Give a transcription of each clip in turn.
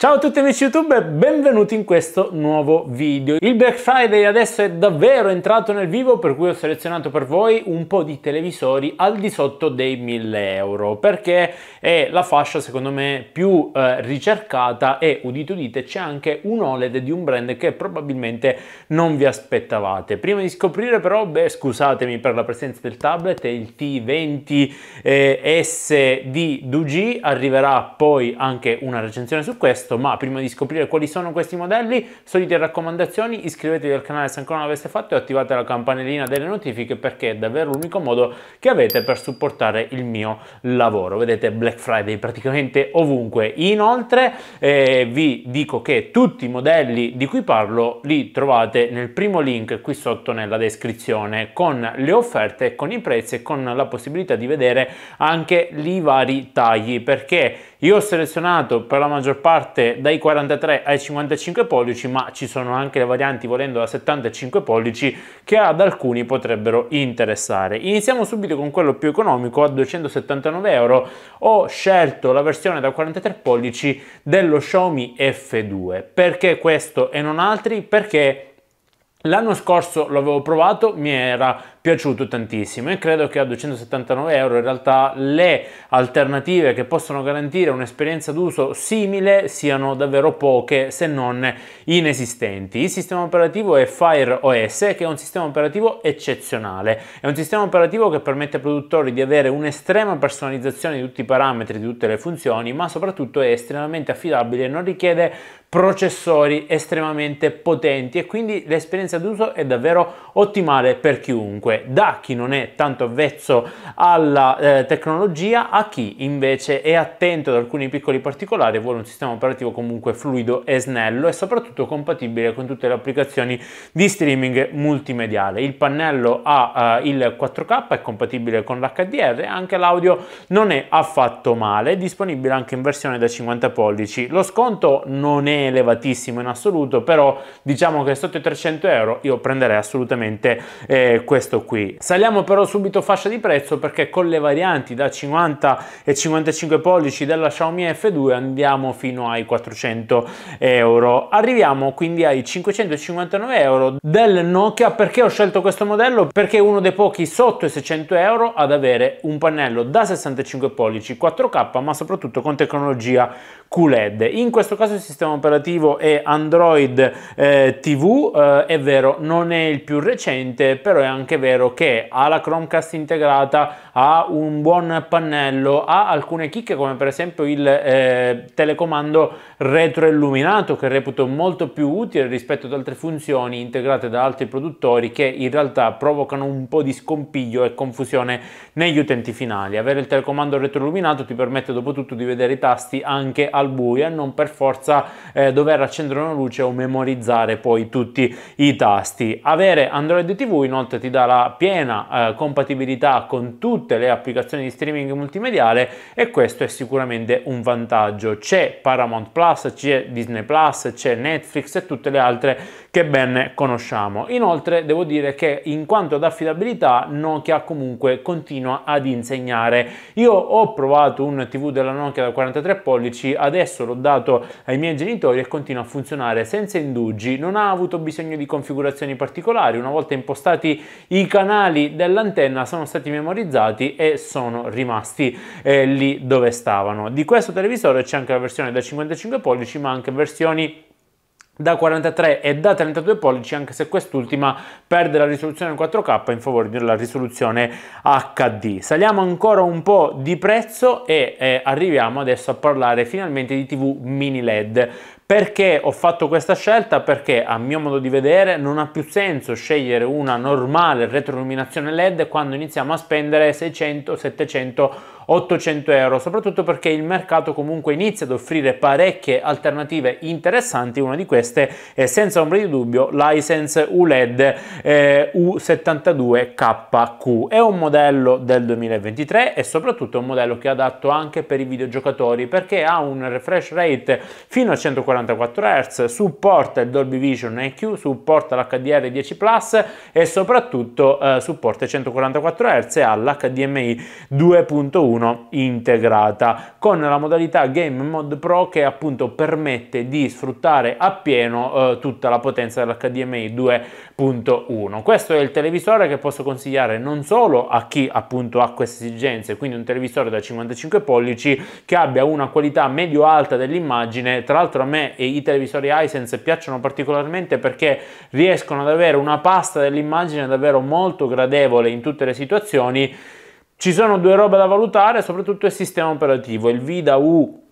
Ciao a tutti amici YouTube e benvenuti in questo nuovo video. Il Black Friday adesso è davvero entrato nel vivo per cui ho selezionato per voi un po' di televisori al di sotto dei 1000 euro perché è la fascia secondo me più eh, ricercata e udite udite c'è anche un OLED di un brand che probabilmente non vi aspettavate. Prima di scoprire però, beh scusatemi per la presenza del tablet, il T20 eh, S di 2G, arriverà poi anche una recensione su questo questo, ma prima di scoprire quali sono questi modelli, solite raccomandazioni, iscrivetevi al canale se ancora non l'aveste fatto e attivate la campanellina delle notifiche perché è davvero l'unico modo che avete per supportare il mio lavoro. Vedete Black Friday praticamente ovunque. Inoltre eh, vi dico che tutti i modelli di cui parlo li trovate nel primo link qui sotto nella descrizione con le offerte, con i prezzi e con la possibilità di vedere anche i vari tagli perché io ho selezionato per la maggior parte dai 43 ai 55 pollici, ma ci sono anche le varianti volendo da 75 pollici che ad alcuni potrebbero interessare. Iniziamo subito con quello più economico a 279 euro. Ho scelto la versione da 43 pollici dello Xiaomi F2. Perché questo e non altri? Perché L'anno scorso l'avevo provato, mi era piaciuto tantissimo e credo che a 279 euro in realtà le alternative che possono garantire un'esperienza d'uso simile siano davvero poche se non inesistenti. Il sistema operativo è Fire OS che è un sistema operativo eccezionale, è un sistema operativo che permette ai produttori di avere un'estrema personalizzazione di tutti i parametri, di tutte le funzioni, ma soprattutto è estremamente affidabile e non richiede processori estremamente potenti e quindi l'esperienza d'uso è davvero ottimale per chiunque da chi non è tanto avvezzo alla eh, tecnologia a chi invece è attento ad alcuni piccoli particolari e vuole un sistema operativo comunque fluido e snello e soprattutto compatibile con tutte le applicazioni di streaming multimediale. Il pannello ha eh, il 4K, è compatibile con l'HDR, e anche l'audio non è affatto male, è disponibile anche in versione da 50 pollici. Lo sconto non è elevatissimo in assoluto, però diciamo che sotto i 300 euro io prenderei assolutamente eh, questo tutto qui. Saliamo però subito fascia di prezzo perché con le varianti da 50 e 55 pollici della Xiaomi F2 andiamo fino ai 400 euro. Arriviamo quindi ai 559 euro del Nokia. Perché ho scelto questo modello? Perché è uno dei pochi sotto i 600 euro ad avere un pannello da 65 pollici 4K ma soprattutto con tecnologia QLED. In questo caso il sistema operativo è Android eh, TV, eh, è vero non è il più recente però è anche vero vero che ha la Chromecast integrata, ha un buon pannello, ha alcune chicche come per esempio il eh, telecomando retroilluminato che reputo molto più utile rispetto ad altre funzioni integrate da altri produttori che in realtà provocano un po' di scompiglio e confusione negli utenti finali. Avere il telecomando retroilluminato ti permette dopo tutto di vedere i tasti anche al buio e non per forza eh, dover accendere una luce o memorizzare poi tutti i tasti. Avere Android TV inoltre ti dà la piena eh, compatibilità con tutte le applicazioni di streaming multimediale e questo è sicuramente un vantaggio. C'è Paramount Plus, c'è Disney Plus, c'è Netflix e tutte le altre che ben conosciamo. Inoltre devo dire che in quanto ad affidabilità Nokia comunque continua ad insegnare. Io ho provato un TV della Nokia da 43 pollici, adesso l'ho dato ai miei genitori e continua a funzionare senza indugi, non ha avuto bisogno di configurazioni particolari, una volta impostati i canali dell'antenna sono stati memorizzati e sono rimasti eh, lì dove stavano. Di questo televisore c'è anche la versione da 55 pollici, ma anche versioni da 43 e da 32 pollici anche se quest'ultima perde la risoluzione 4K in favore della risoluzione HD. Saliamo ancora un po' di prezzo e eh, arriviamo adesso a parlare finalmente di TV mini LED. Perché ho fatto questa scelta? Perché a mio modo di vedere non ha più senso scegliere una normale retroilluminazione LED quando iniziamo a spendere 600, 700 800 euro, soprattutto perché il mercato comunque inizia ad offrire parecchie alternative interessanti, una di queste è senza ombra di dubbio License ULED eh, U72KQ. È un modello del 2023 e soprattutto è un modello che è adatto anche per i videogiocatori perché ha un refresh rate fino a 144 Hz, supporta il Dolby Vision EQ, supporta l'HDR10 Plus e soprattutto eh, supporta 144 Hz all'HDMI 2.1 1 integrata con la modalità Game Mod Pro che appunto permette di sfruttare appieno eh, tutta la potenza dell'HDMI 2.1. Questo è il televisore che posso consigliare non solo a chi appunto ha queste esigenze, quindi un televisore da 55 pollici che abbia una qualità medio-alta dell'immagine, tra l'altro a me i televisori Hisense piacciono particolarmente perché riescono ad avere una pasta dell'immagine davvero molto gradevole in tutte le situazioni ci sono due robe da valutare, soprattutto il sistema operativo, il VIDA U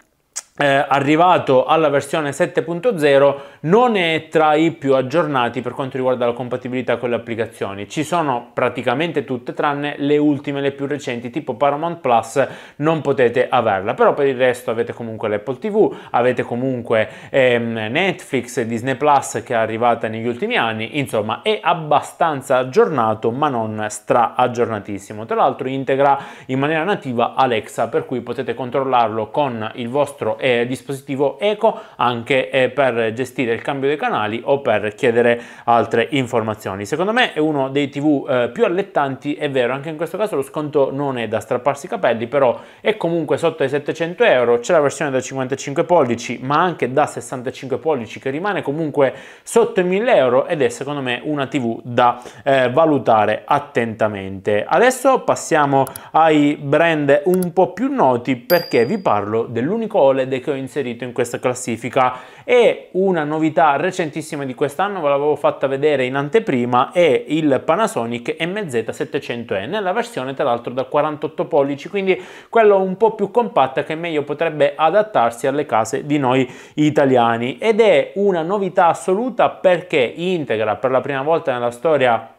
eh, arrivato alla versione 7.0 non è tra i più aggiornati per quanto riguarda la compatibilità con le applicazioni. Ci sono praticamente tutte tranne le ultime, le più recenti, tipo Paramount Plus, non potete averla. Però per il resto avete comunque l'Apple TV, avete comunque ehm, Netflix, Disney Plus che è arrivata negli ultimi anni, insomma è abbastanza aggiornato ma non stra aggiornatissimo. Tra l'altro integra in maniera nativa Alexa, per cui potete controllarlo con il vostro eh, dispositivo eco anche eh, per gestire il cambio dei canali o per chiedere altre informazioni. Secondo me è uno dei TV eh, più allettanti, è vero, anche in questo caso lo sconto non è da strapparsi i capelli, però è comunque sotto i 700 euro, c'è la versione da 55 pollici, ma anche da 65 pollici che rimane comunque sotto i 1000 euro ed è secondo me una TV da eh, valutare attentamente. Adesso passiamo ai brand un po' più noti perché vi parlo dell'unico OLED band che ho inserito in questa classifica e una novità recentissima di quest'anno ve l'avevo fatta vedere in anteprima è il Panasonic MZ700N la versione tra l'altro da 48 pollici quindi quello un po' più compatta che meglio potrebbe adattarsi alle case di noi italiani ed è una novità assoluta perché integra per la prima volta nella storia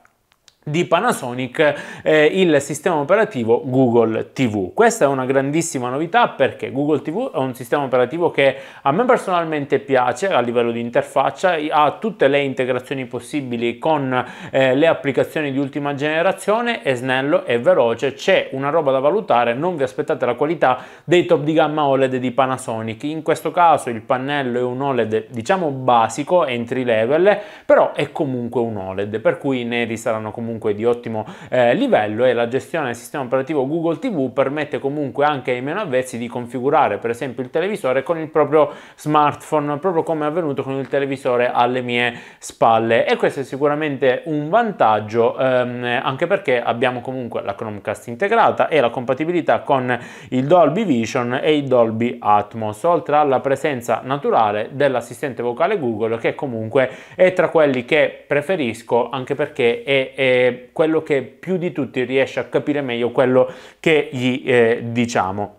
di Panasonic eh, il sistema operativo Google TV. Questa è una grandissima novità perché Google TV è un sistema operativo che a me personalmente piace a livello di interfaccia, ha tutte le integrazioni possibili con eh, le applicazioni di ultima generazione, è snello, è veloce, c'è una roba da valutare, non vi aspettate la qualità dei top di gamma OLED di Panasonic. In questo caso il pannello è un OLED diciamo basico, entry level, però è comunque un OLED, per cui i neri saranno comunque comunque di ottimo eh, livello e la gestione del sistema operativo Google TV permette comunque anche ai meno avvezzi di configurare per esempio il televisore con il proprio smartphone, proprio come è avvenuto con il televisore alle mie spalle e questo è sicuramente un vantaggio ehm, anche perché abbiamo comunque la Chromecast integrata e la compatibilità con il Dolby Vision e il Dolby Atmos, oltre alla presenza naturale dell'assistente vocale Google che comunque è tra quelli che preferisco anche perché è, è quello che più di tutti riesce a capire meglio quello che gli eh, diciamo.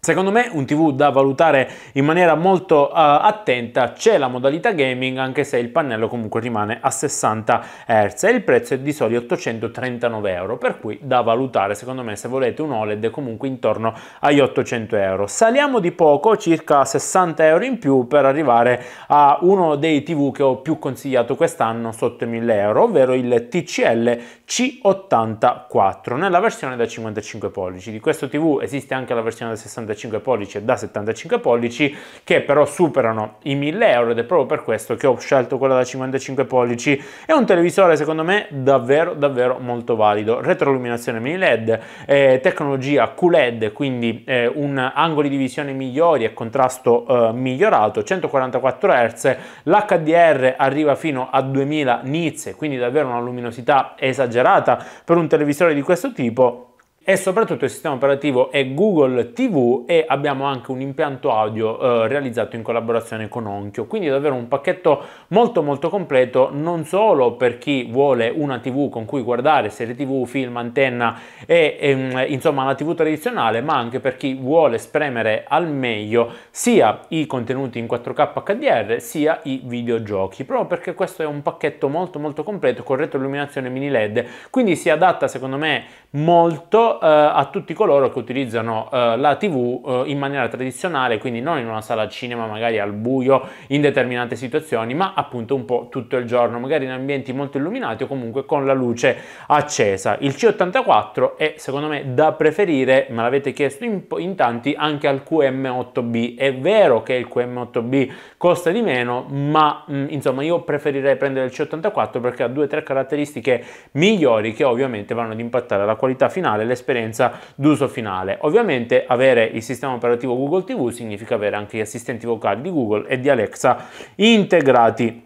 Secondo me un TV da valutare in maniera molto uh, attenta c'è la modalità gaming anche se il pannello comunque rimane a 60 Hz e il prezzo è di soli 839 euro per cui da valutare secondo me se volete un OLED comunque intorno agli 800 euro. Saliamo di poco circa 60 euro in più per arrivare a uno dei TV che ho più consigliato quest'anno sotto i 1000 euro ovvero il TCL C84 nella versione da 55 pollici. Di questo TV esiste anche la versione da 60 65 pollici e da 75 pollici che però superano i 1000 euro ed è proprio per questo che ho scelto quella da 55 pollici è un televisore secondo me davvero davvero molto valido retroilluminazione mini led eh, tecnologia QLED quindi eh, un angoli di visione migliori e contrasto eh, migliorato 144 Hz l'HDR arriva fino a 2000 nits quindi davvero una luminosità esagerata per un televisore di questo tipo e soprattutto il sistema operativo è Google TV e abbiamo anche un impianto audio eh, realizzato in collaborazione con Onkyo, quindi davvero un pacchetto molto molto completo non solo per chi vuole una TV con cui guardare serie TV, film, antenna e, e ehm, insomma la TV tradizionale, ma anche per chi vuole spremere al meglio sia i contenuti in 4K HDR sia i videogiochi, proprio perché questo è un pacchetto molto molto completo con retroilluminazione mini LED, quindi si adatta secondo me molto eh, a tutti coloro che utilizzano eh, la TV eh, in maniera tradizionale, quindi non in una sala cinema magari al buio in determinate situazioni, ma appunto un po' tutto il giorno, magari in ambienti molto illuminati o comunque con la luce accesa. Il C84 è secondo me da preferire, me l'avete chiesto in, in tanti, anche al QM8B. È vero che il QM8B costa di meno, ma mh, mm, insomma io preferirei prendere il C84 perché ha due o tre caratteristiche migliori che ovviamente vanno ad impattare la qualità finale e l'esperienza l'esperienza d'uso finale. Ovviamente avere il sistema operativo Google TV significa avere anche gli assistenti vocali di Google e di Alexa integrati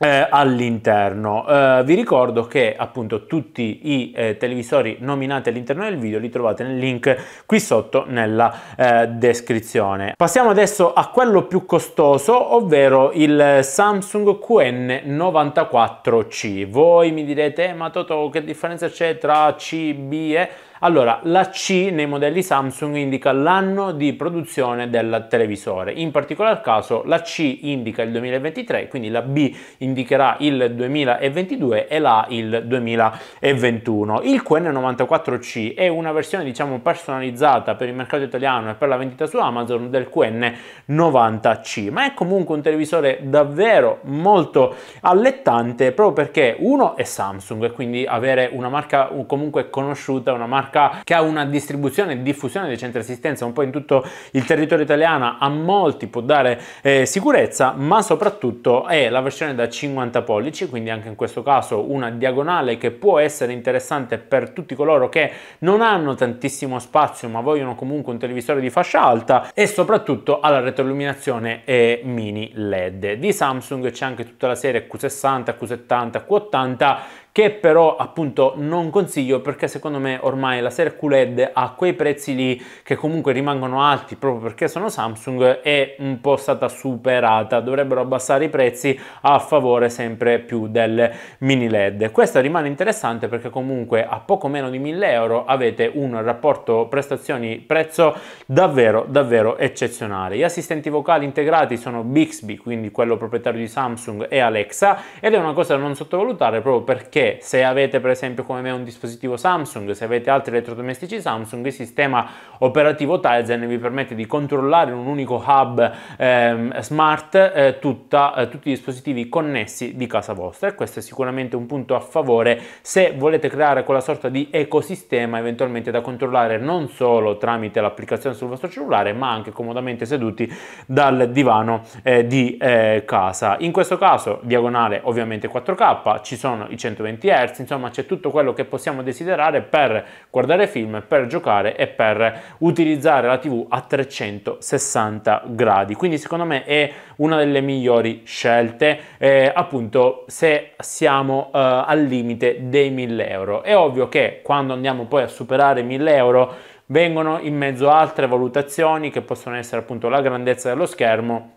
eh, all'interno. Eh, vi ricordo che appunto tutti i eh, televisori nominati all'interno del video li trovate nel link qui sotto nella eh, descrizione. Passiamo adesso a quello più costoso, ovvero il Samsung QN94C. Voi mi direte, eh, ma Toto, che differenza c'è tra C, B e... Allora, la C nei modelli Samsung indica l'anno di produzione del televisore, in particolar caso la C indica il 2023, quindi la B indicherà il 2022 e la A il 2021. Il QN94C è una versione diciamo personalizzata per il mercato italiano e per la vendita su Amazon del QN90C, ma è comunque un televisore davvero molto allettante proprio perché uno è Samsung e quindi avere una marca comunque conosciuta, una marca marca che ha una distribuzione e diffusione dei centri assistenza un po' in tutto il territorio italiano, a molti può dare eh, sicurezza, ma soprattutto è la versione da 50 pollici, quindi anche in questo caso una diagonale che può essere interessante per tutti coloro che non hanno tantissimo spazio ma vogliono comunque un televisore di fascia alta e soprattutto ha la retroilluminazione e mini LED. Di Samsung c'è anche tutta la serie Q60, Q70, Q80 che però appunto non consiglio perché secondo me ormai la serie QLED a quei prezzi lì che comunque rimangono alti proprio perché sono Samsung è un po' stata superata, dovrebbero abbassare i prezzi a favore sempre più del mini LED. Questa rimane interessante perché comunque a poco meno di 1000 euro avete un rapporto prestazioni prezzo davvero davvero eccezionale. Gli assistenti vocali integrati sono Bixby, quindi quello proprietario di Samsung e Alexa ed è una cosa da non sottovalutare proprio perché se avete per esempio come me un dispositivo Samsung, se avete altri elettrodomestici Samsung, il sistema operativo Tizen vi permette di controllare in un unico hub ehm, smart eh, tutta, eh, tutti i dispositivi connessi di casa vostra e questo è sicuramente un punto a favore se volete creare quella sorta di ecosistema eventualmente da controllare non solo tramite l'applicazione sul vostro cellulare ma anche comodamente seduti dal divano eh, di eh, casa. In questo caso diagonale ovviamente 4K, ci sono i 120 120 Hz, insomma c'è tutto quello che possiamo desiderare per guardare film, per giocare e per utilizzare la TV a 360 gradi. Quindi secondo me è una delle migliori scelte, eh, appunto se siamo eh, al limite dei 1000 euro. È ovvio che quando andiamo poi a superare 1000 euro vengono in mezzo altre valutazioni che possono essere appunto la grandezza dello schermo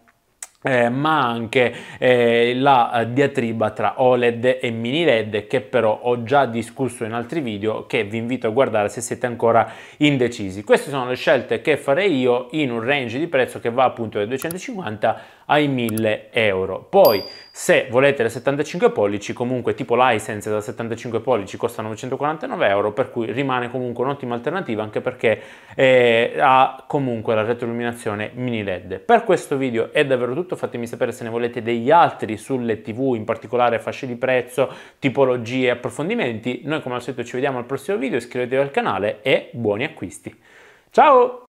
eh, ma anche eh, la diatriba tra OLED e mini LED che però ho già discusso in altri video che vi invito a guardare se siete ancora indecisi. Queste sono le scelte che farei io in un range di prezzo che va appunto dai 250 ai 1000 euro. Poi se volete le 75 pollici comunque tipo license da 75 pollici costa 949 euro per cui rimane comunque un'ottima alternativa anche perché eh, ha comunque la retroilluminazione mini led. Per questo video è davvero tutto, fatemi sapere se ne volete degli altri sulle tv in particolare fasce di prezzo, tipologie, approfondimenti. Noi come al solito ci vediamo al prossimo video, iscrivetevi al canale e buoni acquisti. Ciao!